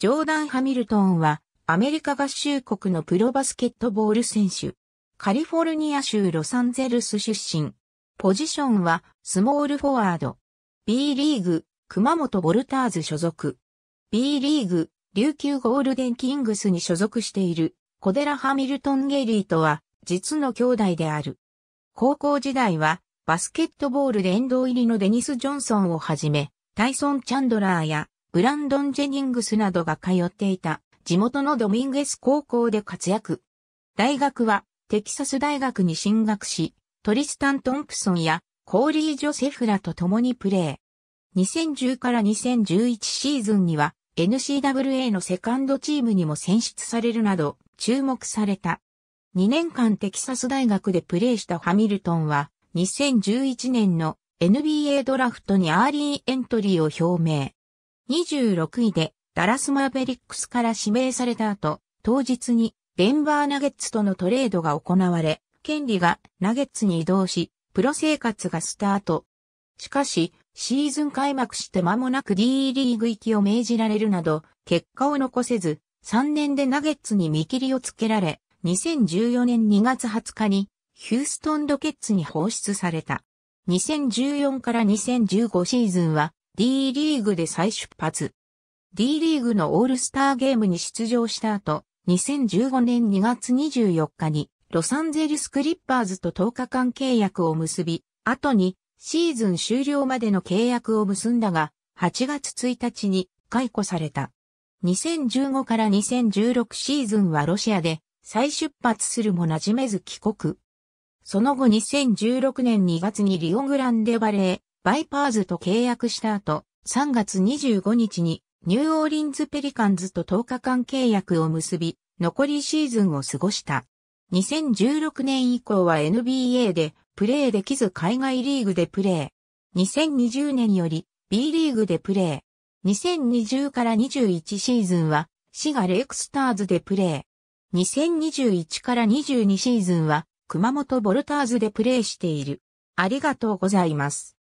ジョーダン・ハミルトンは、アメリカ合衆国のプロバスケットボール選手。カリフォルニア州ロサンゼルス出身。ポジションは、スモールフォワード。B リーグ、熊本ボルターズ所属。B リーグ、琉球ゴールデンキングスに所属している、小寺ハミルトン・ゲリーとは、実の兄弟である。高校時代は、バスケットボール殿堂入りのデニス・ジョンソンをはじめ、タイソン・チャンドラーやブランドン・ジェニングスなどが通っていた地元のドミンゲス高校で活躍。大学はテキサス大学に進学し、トリスタン・トンプソンやコーリー・ジョセフらと共にプレー。2010から2011シーズンには n c w a のセカンドチームにも選出されるなど注目された。2年間テキサス大学でプレーしたハミルトンは2011年の NBA ドラフトにアーリーエントリーを表明。26位でダラスマーベリックスから指名された後、当日にデンバーナゲッツとのトレードが行われ、権利がナゲッツに移動し、プロ生活がスタート。しかし、シーズン開幕して間もなく D リーグ行きを命じられるなど、結果を残せず、3年でナゲッツに見切りをつけられ、2014年2月20日にヒューストンロケッツに放出された。2014から2015シーズンは D リーグで再出発。D リーグのオールスターゲームに出場した後、2015年2月24日にロサンゼルスクリッパーズと10日間契約を結び、後にシーズン終了までの契約を結んだが、8月1日に解雇された。2015から2016シーズンはロシアで再出発するも馴染めず帰国。その後2016年2月にリオグランデバレーバイパーズと契約した後、3月25日にニューオーリンズペリカンズと10日間契約を結び、残りシーズンを過ごした。2016年以降は NBA でプレーできず海外リーグでプレー。2020年より B リーグでプレー。2020から21シーズンはシガレイクスターズでプレー。2021から22シーズンは熊本ボルターズでプレーしている。ありがとうございます。